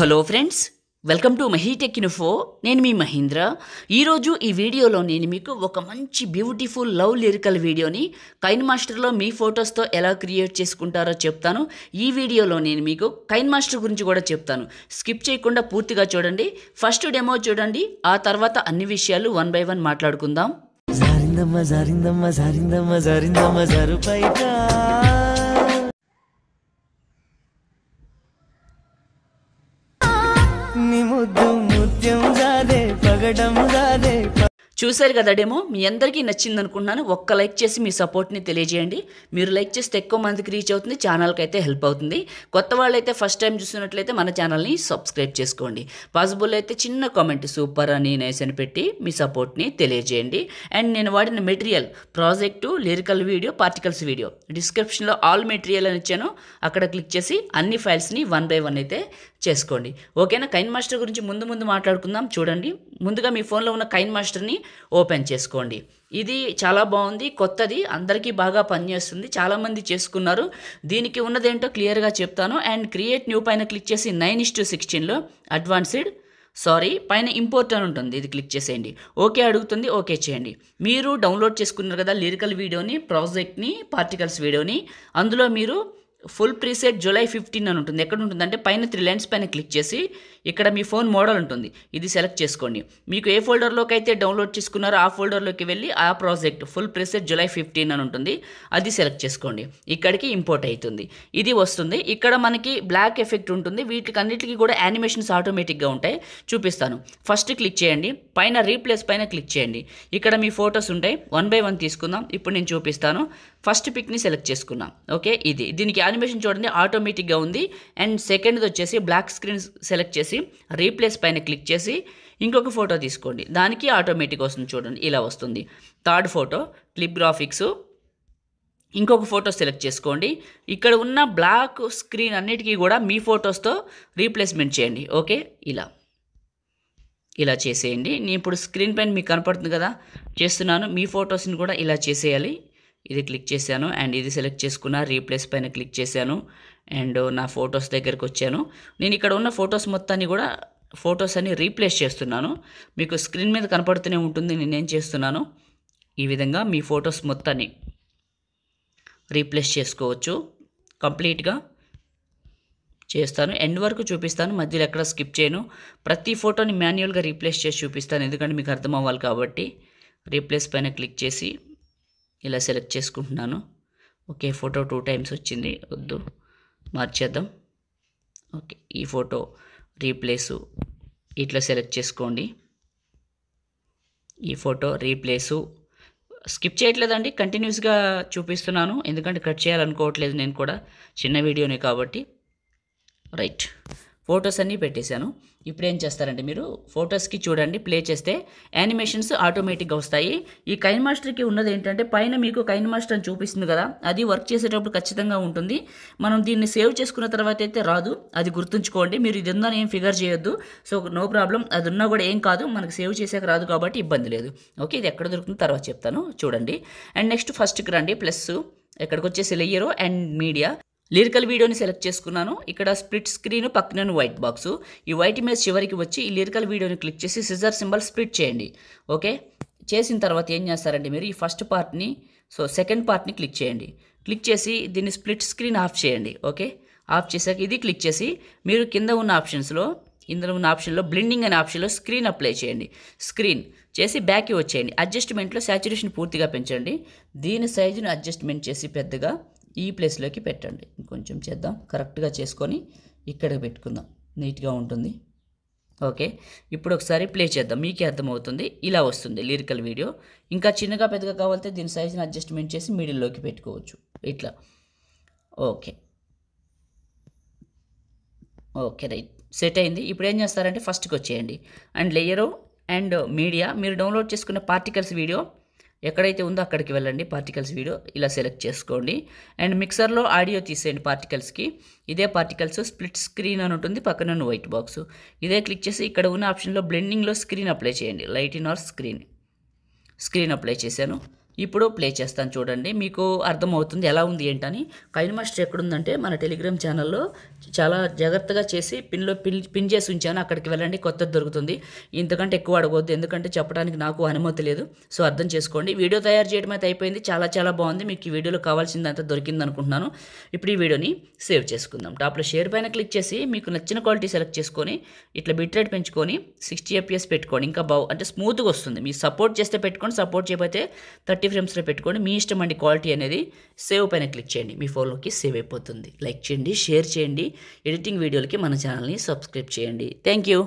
hello friends welcome to Mahitech info నేను మీ మహీంద్ర ఈరోజు ఈ వీడియోలో నేను మీకు ఒక మంచి బ్యూటిఫుల్ లవ్ లిరికల్ వీడియోని కైన్ మాస్టర్లో మీ ఫొటోస్తో ఎలా క్రియేట్ చేసుకుంటారో చెప్తాను ఈ వీడియోలో నేను మీకు కైన్ మాస్టర్ గురించి కూడా చెప్తాను స్కిప్ చేయకుండా పూర్తిగా చూడండి ఫస్ట్ డెమో చూడండి ఆ తర్వాత అన్ని విషయాలు వన్ బై వన్ మాట్లాడుకుందాం జారిందమ్మ జారిందమ్మ జారిందమ్మ జారిందమ్మ ముద్దు ముత్యం దాదే పగడం దాదే చూశారు కదా డెమో మీ అందరికీ నచ్చింది అనుకున్నాను ఒక్క లైక్ చేసి మీ సపోర్ట్ని తెలియజేయండి మీరు లైక్ చేస్తే ఎక్కువ మందికి రీచ్ అవుతుంది ఛానల్కి అయితే హెల్ప్ అవుతుంది కొత్త వాళ్ళైతే ఫస్ట్ టైం చూసినట్లయితే మన ఛానల్ని సబ్స్క్రైబ్ చేసుకోండి పాసిబుల్ అయితే చిన్న కామెంట్ సూపర్ అని నైస్ అని పెట్టి మీ సపోర్ట్ని తెలియజేయండి అండ్ నేను వాడిన material project lyrical video particles video డిస్క్రిప్షన్లో ఆల్ మెటీరియల్ అని ఇచ్చాను అక్కడ క్లిక్ చేసి అన్ని ఫైల్స్ని వన్ బై వన్ అయితే చేసుకోండి ఓకేనా కైన్ మాస్టర్ గురించి ముందు ముందు మాట్లాడుకుందాం చూడండి ముందుగా మీ ఫోన్లో ఉన్న కైన్ మాస్టర్ని ఓపెన్ చేసుకోండి ఇది చాలా బాగుంది కొత్తది అందరికీ బాగా పనిచేస్తుంది చాలామంది చేసుకున్నారు దీనికి ఉన్నదేంటో క్లియర్గా చెప్తాను అండ్ క్రియేట్ న్యూ పైన క్లిక్ చేసి నైన్ ఇస్ టు సిక్స్టీన్లో అడ్వాన్స్డ్ సారీ పైన ఇంపోర్ట్ అని ఉంటుంది ఇది క్లిక్ చేసేయండి ఓకే అడుగుతుంది ఓకే చేయండి మీరు డౌన్లోడ్ చేసుకున్నారు కదా లిరికల్ వీడియోని ప్రాజెక్ట్ని పార్టికల్స్ వీడియోని అందులో మీరు ఫుల్ ప్రీసెట్ జూలై ఫిఫ్టీన్ అని ఉంటుంది ఎక్కడ ఉంటుందంటే పైన త్రీ లైన్స్ పైన క్లిక్ చేసి ఇక్కడ మీ ఫోన్ మోడల్ ఉంటుంది ఇది సెలెక్ట్ చేసుకోండి మీకు ఏ ఫోల్డర్లోకి అయితే డౌన్లోడ్ చేసుకున్నారో ఆ ఫోల్డర్లోకి వెళ్ళి ఆ ప్రాజెక్ట్ ఫుల్ ప్రెసెడ్ జూలై ఫిఫ్టీన్ అని ఉంటుంది అది సెలెక్ట్ చేసుకోండి ఇక్కడికి ఇంపోర్ట్ అవుతుంది ఇది వస్తుంది ఇక్కడ మనకి బ్లాక్ ఎఫెక్ట్ ఉంటుంది వీటికి అన్నిటికీ కూడా యానిమేషన్స్ ఆటోమేటిక్గా ఉంటాయి చూపిస్తాను ఫస్ట్ క్లిక్ చేయండి పైన రీప్లేస్ పైన క్లిక్ చేయండి ఇక్కడ మీ ఫొటోస్ ఉంటాయి వన్ బై వన్ తీసుకుందాం ఇప్పుడు నేను చూపిస్తాను ఫస్ట్ పిక్ని సెలెక్ట్ చేసుకున్నాం ఓకే ఇది దీనికి యానిమేషన్ చూడండి ఆటోమేటిక్గా ఉంది అండ్ సెకండ్ది వచ్చేసి బ్లాక్ స్క్రీన్ సెలెక్ట్ చేసి చేసి రీప్లేస్ పైన క్లిక్ చేసి ఇంకొక ఫోటో తీసుకోండి దానికి ఆటోమేటిక్ వస్తుంది చూడండి ఇలా వస్తుంది థర్డ్ ఫోటో క్లిప్ గ్రాఫిక్స్ ఇంకొక ఫోటో సెలెక్ట్ చేసుకోండి ఇక్కడ ఉన్న బ్లాక్ స్క్రీన్ అన్నిటికీ కూడా మీ ఫోటోస్తో రీప్లేస్మెంట్ చేయండి ఓకే ఇలా ఇలా చేసేయండి నేను ఇప్పుడు స్క్రీన్ పైన మీకు కనపడుతుంది కదా చేస్తున్నాను మీ ఫొటోస్ని కూడా ఇలా చేసేయాలి ఇది క్లిక్ చేశాను అండ్ ఇది సెలెక్ట్ చేసుకున్న రీప్లేస్ పైన క్లిక్ చేశాను అండ్ నా ఫొటోస్ దగ్గరకు వచ్చాను నేను ఇక్కడ ఉన్న ఫొటోస్ మొత్తాన్ని కూడా ఫొటోస్ అన్ని రీప్లేస్ చేస్తున్నాను మీకు స్క్రీన్ మీద కనపడుతూనే ఉంటుంది నేనేం చేస్తున్నాను ఈ విధంగా మీ ఫొటోస్ మొత్తాన్ని రీప్లేస్ చేసుకోవచ్చు కంప్లీట్గా చేస్తాను ఎండ్ వరకు చూపిస్తాను మధ్యలో ఎక్కడ స్కిప్ చేయను ప్రతి ఫోటోని మాన్యువల్గా రీప్లేస్ చేసి చూపిస్తాను ఎందుకంటే మీకు అర్థం అవ్వాలి కాబట్టి రీప్లేస్ పైన క్లిక్ చేసి ఇలా సెలెక్ట్ చేసుకుంటున్నాను ఓకే ఫోటో టూ టైమ్స్ వచ్చింది వద్దు మార్చేద్దాం ఓకే ఈ ఫోటో రీప్లేసు ఇట్లా సెలెక్ట్ చేసుకోండి ఈ ఫోటో రీప్లేసు స్కిప్ చేయట్లేదండి కంటిన్యూస్గా చూపిస్తున్నాను ఎందుకంటే కట్ చేయాలనుకోవట్లేదు నేను కూడా చిన్న వీడియోనే కాబట్టి రైట్ ఫొటోస్ అన్నీ పెట్టేశాను ఇప్పుడు ఏం చేస్తారంటే మీరు ఫొటోస్కి చూడండి ప్లే చేస్తే యానిమేషన్స్ ఆటోమేటిక్గా వస్తాయి ఈ కైన్ మాస్టర్కి ఉన్నది ఏంటంటే పైన మీకు కైన్ మాస్టర్ అని చూపిస్తుంది కదా అది వర్క్ చేసేటప్పుడు ఖచ్చితంగా ఉంటుంది మనం దీన్ని సేవ్ చేసుకున్న తర్వాత అయితే రాదు అది గుర్తుంచుకోండి మీరు ఇది ఉందని ఏం ఫిగర్ చేయొద్దు సో నో ప్రాబ్లం అది ఉన్నా కూడా ఏం కాదు మనకు సేవ్ చేసాక రాదు కాబట్టి ఇబ్బంది లేదు ఓకే ఇది ఎక్కడ దొరుకుతుందో తర్వాత చెప్తాను చూడండి అండ్ నెక్స్ట్ ఫస్ట్కి రండి ప్లస్ ఎక్కడికి వచ్చేసి లేయరు అండ్ మీడియా లిరికల్ వీడియోని సెలెక్ట్ చేసుకున్నాను ఇక్కడ స్ప్లిట్ స్క్రీన్ పక్కన వైట్ బాక్స్ ఈ వైట్ ఇమేజ్ చివరికి వచ్చి ఈ లిరికల్ వీడియోని క్లిక్ చేసి సిజర్ సింబల్ స్ప్లిట్ చేయండి ఓకే చేసిన తర్వాత ఏం చేస్తారంటే మీరు ఈ ఫస్ట్ పార్ట్ని సో సెకండ్ పార్ట్ని క్లిక్ చేయండి క్లిక్ చేసి దీన్ని స్ప్లిట్ స్క్రీన్ ఆఫ్ చేయండి ఓకే ఆఫ్ చేశాక ఇది క్లిక్ చేసి మీరు కింద ఉన్న ఆప్షన్స్లో ఇందులో ఉన్న ఆప్షన్లో బ్లిండింగ్ అనే ఆప్షన్లో స్క్రీన్ అప్లై చేయండి స్క్రీన్ చేసి బ్యాక్కి వచ్చేయండి అడ్జస్ట్మెంట్లో సాచురేషన్ పూర్తిగా పెంచండి దీని సైజును అడ్జస్ట్మెంట్ చేసి పెద్దగా ఈ ప్లేస్లోకి పెట్టండి కొంచెం చేద్దాం కరెక్ట్గా చేసుకొని ఇక్కడ పెట్టుకుందాం నీట్గా ఉంటుంది ఓకే ఇప్పుడు ఒకసారి ప్లే చేద్దాం మీకే అర్థమవుతుంది ఇలా వస్తుంది లిరికల్ వీడియో ఇంకా చిన్నగా పెద్దగా కావాలంటే దీని సైజ్ని అడ్జస్ట్మెంట్ చేసి మిడిల్లోకి పెట్టుకోవచ్చు ఇట్లా ఓకే ఓకే రైట్ సెట్ అయింది ఇప్పుడు ఏం చేస్తారంటే ఫస్ట్కి వచ్చేయండి అండ్ లేయరు అండ్ మీడియా మీరు డౌన్లోడ్ చేసుకునే పార్టికల్స్ వీడియో ఎక్కడైతే ఉందో అక్కడికి వెళ్ళండి పార్టికల్స్ వీడియో ఇలా సెలెక్ట్ చేసుకోండి అండ్ మిక్సర్లో ఆడియో తీసేయండి పార్టికల్స్కి ఇదే పార్టికల్స్ స్ప్లిట్ స్క్రీన్ అని ఉంటుంది పక్కన ఉన్న వైట్ బాక్స్ ఇదే క్లిక్ చేసి ఇక్కడ ఉన్న ఆప్షన్లో బ్లెండింగ్లో స్క్రీన్ అప్లై చేయండి lighten or screen screen apply చేశాను ఇప్పుడు ప్లే చేస్తాను చూడండి మీకు అర్థమవుతుంది ఎలా ఉంది ఏంటని కైన్ మాస్టర్ ఎక్కడుందంటే మన టెలిగ్రామ్ ఛానల్లో చాలా జాగ్రత్తగా చేసి పిన్లో పిన్ పిన్ చేసి ఉంచాను అక్కడికి వెళ్ళండి కొత్తది దొరుకుతుంది ఇంతకంటే ఎక్కువ అడగవద్దు ఎందుకంటే చెప్పడానికి నాకు అనుమతి లేదు సో అర్థం చేసుకోండి వీడియో తయారు చేయడం అయితే అయిపోయింది చాలా చాలా బాగుంది మీకు ఈ వీడియోలో కావాల్సిందంతా దొరికింది అనుకుంటున్నాను ఇప్పుడు ఈ వీడియోని సేవ్ చేసుకుందాం టాప్లో షేర్ పైన క్లిక్ చేసి మీకు నచ్చిన క్వాలిటీ సెలెక్ట్ చేసుకొని ఇట్లా బిట్ రేట్ పెంచుకొని సిక్స్టీ ఎఫ్ఎస్ పెట్టుకోండి ఇంకా బాగు అంటే స్మూత్గా వస్తుంది మీరు సపోర్ట్ చేస్తే పెట్టుకోండి సపోర్ట్ చేయకపోతే థర్టీ మల్టీ ఫ్రేమ్స్లో పెట్టుకోండి మీ ఇష్టం అండి క్వాలిటీ అనేది సేవ్ పైన క్లిక్ చేయండి మీ ఫోన్లోకి సేవ్ అయిపోతుంది లైక్ చేయండి షేర్ చేయండి ఎడిటింగ్ వీడియోలకి మన ఛానల్ని సబ్స్క్రైబ్ చేయండి థ్యాంక్ యూ